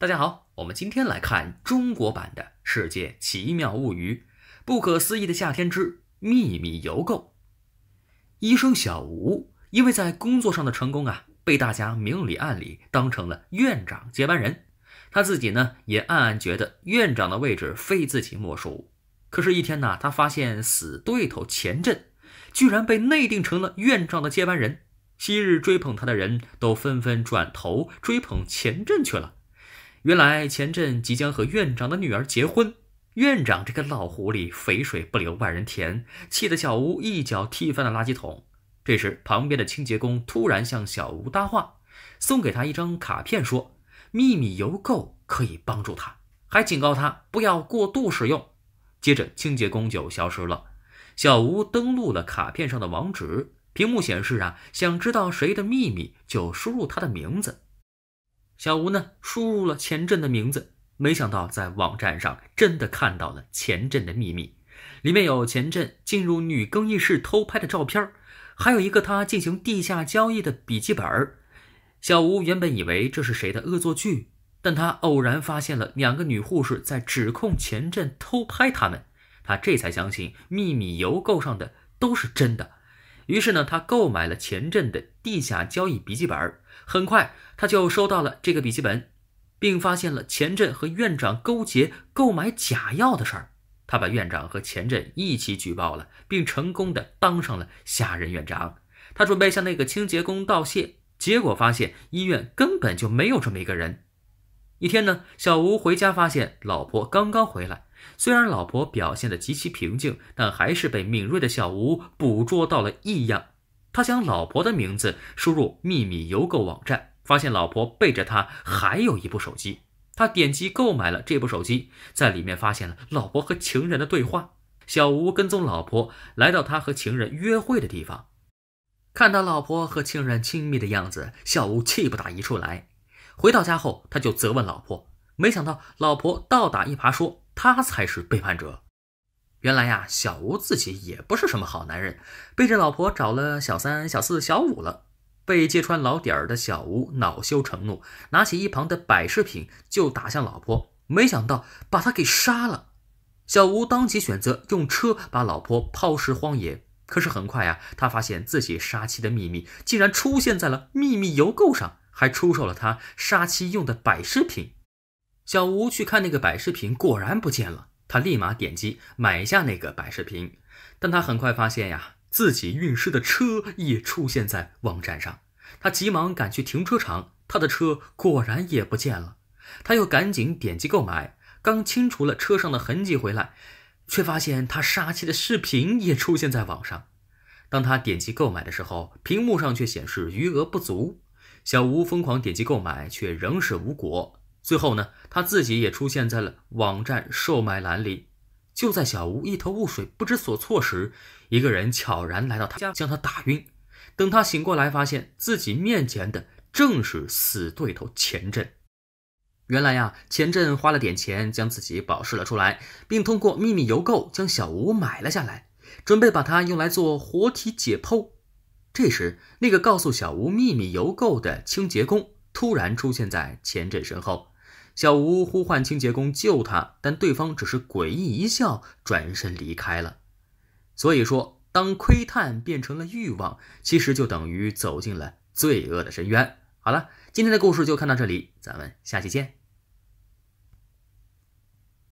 大家好，我们今天来看中国版的《世界奇妙物语》，不可思议的夏天之秘密邮购。医生小吴，因为在工作上的成功啊，被大家明里暗里当成了院长接班人。他自己呢，也暗暗觉得院长的位置非自己莫属。可是，一天呢，他发现死对头钱震居然被内定成了院长的接班人，昔日追捧他的人都纷纷转头追捧钱震去了。原来钱阵即将和院长的女儿结婚，院长这个老狐狸肥水不流外人田，气得小吴一脚踢翻了垃圾桶。这时，旁边的清洁工突然向小吴搭话，送给他一张卡片，说秘密邮购可以帮助他，还警告他不要过度使用。接着，清洁工就消失了。小吴登录了卡片上的网址，屏幕显示啊，想知道谁的秘密就输入他的名字。小吴呢，输入了钱震的名字，没想到在网站上真的看到了钱震的秘密，里面有钱震进入女更衣室偷拍的照片，还有一个他进行地下交易的笔记本。小吴原本以为这是谁的恶作剧，但他偶然发现了两个女护士在指控钱震偷拍他们，他这才相信秘密邮购上的都是真的。于是呢，他购买了钱振的地下交易笔记本。很快，他就收到了这个笔记本，并发现了钱振和院长勾结购买假药的事儿。他把院长和钱振一起举报了，并成功的当上了下任院长。他准备向那个清洁工道谢，结果发现医院根本就没有这么一个人。一天呢，小吴回家发现老婆刚刚回来。虽然老婆表现得极其平静，但还是被敏锐的小吴捕捉到了异样。他将老婆的名字输入秘密邮购网站，发现老婆背着他还有一部手机。他点击购买了这部手机，在里面发现了老婆和情人的对话。小吴跟踪老婆来到他和情人约会的地方，看到老婆和情人亲密的样子，小吴气不打一处来。回到家后，他就责问老婆，没想到老婆倒打一耙说。他才是背叛者。原来呀，小吴自己也不是什么好男人，背着老婆找了小三、小四、小五了。被揭穿老底儿的小吴恼羞成怒，拿起一旁的摆饰品就打向老婆，没想到把他给杀了。小吴当即选择用车把老婆抛尸荒野。可是很快呀，他发现自己杀妻的秘密竟然出现在了秘密邮购上，还出售了他杀妻用的摆饰品。小吴去看那个摆饰品，果然不见了。他立马点击买下那个摆饰品，但他很快发现呀，自己运尸的车也出现在网站上。他急忙赶去停车场，他的车果然也不见了。他又赶紧点击购买，刚清除了车上的痕迹回来，却发现他杀妻的视频也出现在网上。当他点击购买的时候，屏幕上却显示余额不足。小吴疯狂点击购买，却仍是无果。最后呢，他自己也出现在了网站售卖栏里。就在小吴一头雾水、不知所措时，一个人悄然来到他家，将他打晕。等他醒过来，发现自己面前的正是死对头钱振。原来呀，钱振花了点钱将自己保释了出来，并通过秘密邮购将小吴买了下来，准备把他用来做活体解剖。这时，那个告诉小吴秘密邮购的清洁工突然出现在钱振身后。小吴呼唤清洁工救他，但对方只是诡异一笑，转身离开了。所以说，当窥探变成了欲望，其实就等于走进了罪恶的深渊。好了，今天的故事就看到这里，咱们下期见。